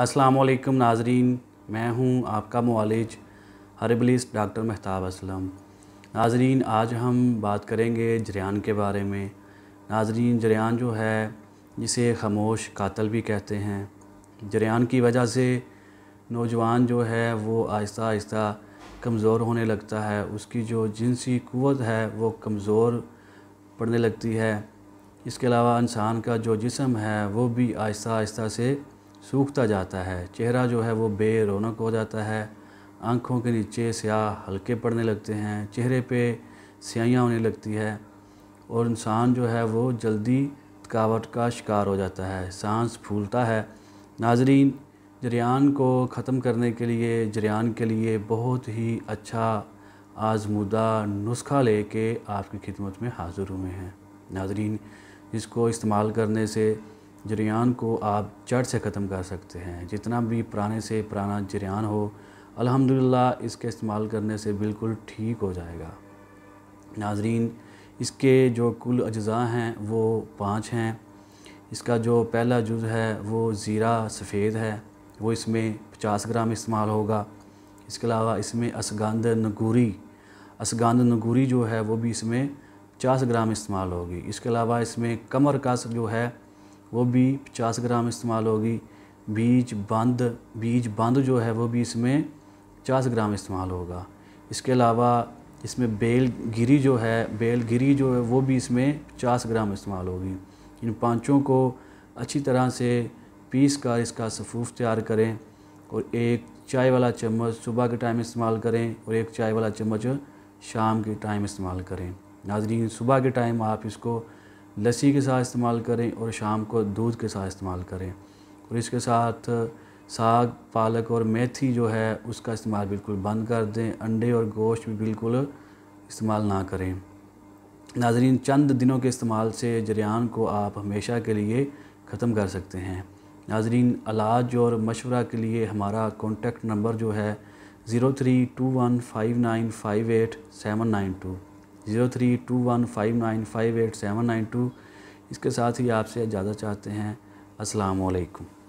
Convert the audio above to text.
السلام علیکم ناظرین میں ہوں آپ کا معالج ہربلسٹ ڈاکٹر مہتاب اسلم ناظرین آج ہم بات کریں گے جریان کے بارے میں ناظرین جریان جو ہے جسے خاموش قاتل بھی کہتے ہیں جریان کی وجہ سے نوجوان جو ہے وہ آہستہ آہستہ کمزور ہونے لگتا ہے اس کی جو جنسی قوت ہے وہ کمزور پڑنے لگتی ہے اس کے علاوہ انسان کا جو جسم ہے وہ بھی آہستہ آہستہ سے سوکھتا جاتا ہے چہرہ جو ہے وہ بے رونق ہو جاتا ہے آنکھوں کے نیچے سیاہ ہلکے پڑنے لگتے ہیں چہرے پہ سیاہیاں ہونے لگتی ہے اور انسان جو ہے وہ جلدی تھکاوٹ کا شکار ہو جاتا ہے سانس پھولتا ہے ناظرین جریان کو ختم کرنے کے لیے جریان کے لیے بہت ہی اچھا آزمودہ نسخہ لے کے آپ کی خدمت میں حاضر ہوئے ہیں ناظرین جس کو استعمال کرنے سے جریان کو آپ جڑ سے ختم کر سکتے ہیں جتنا بھی پرانے سے پرانا جریان ہو الحمدللہ اس کے استعمال کرنے سے بالکل ٹھیک ہو جائے گا ناظرین اس کے جو کل اجزاء ہیں وہ پانچ ہیں اس کا جو پہلا جز ہے وہ زیرہ سفید ہے وہ اس میں پچاس گرام استعمال ہوگا اس کے علاوہ اس میں اسگاند نگوری اسگاند نگوری جو ہے وہ بھی اس میں پچاس گرام استعمال ہوگی اس کے علاوہ اس میں کمر کس جو ہے وہ بھی پچاس گرام استعمال ہوگی بیج بند بیج بند جو ہے وہ بھی اس میں پچاس گرام استعمال ہوگا اس کے علاوہ اس میں بیل گری جو ہے بیل گری جو ہے وہ بھی اس میں پچاس گرام استعمال ہوگی ان پانچوں کو اچھی طرح سے پیس کر اس کا صفوف تیار کریں اور ایک چائے والا چمچ صبح کے ٹائم استعمال کریں اور ایک چائے والا چمچ شام کے ٹائم استعمال کریں ناظرین صبح کے ٹائم آپ اس کو لسی کے ساتھ استعمال کریں اور شام کو دودھ کے ساتھ استعمال کریں اور اس کے ساتھ ساگ پالک اور میتھی جو ہے اس کا استعمال بالکل بند کر دیں انڈے اور گوشت بھی بالکل استعمال نہ کریں ناظرین چند دنوں کے استعمال سے جریان کو آپ ہمیشہ کے لیے ختم کر سکتے ہیں ناظرین علاج اور مشورہ کے لیے ہمارا کانٹیکٹ نمبر جو ہے zero three two one five nine five eight seven nine two zero three two one five nine five eight seven nine two اس کے ساتھ ہی آپ سے اجازت چاہتے ہیں السلام علیکم